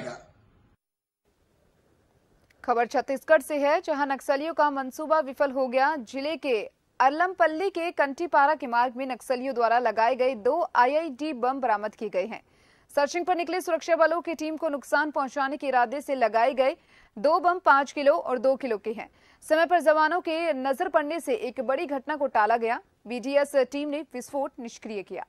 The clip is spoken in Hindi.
जाएगा खबर छत्तीसगढ़ से है जहां नक्सलियों का मंसूबा विफल हो गया जिले के अरलमपल्ली के कंटीपारा के मार्ग में नक्सलियों द्वारा लगाए गए दो आईआईडी बम बरामद किए गए हैं सर्चिंग पर निकले सुरक्षा बलों की टीम को नुकसान पहुंचाने के इरादे से लगाए गए दो बम पांच किलो और दो किलो के हैं समय पर जवानों के नजर पड़ने से एक बड़ी घटना को टाला गया बीडीएस टीम ने विस्फोट निष्क्रिय किया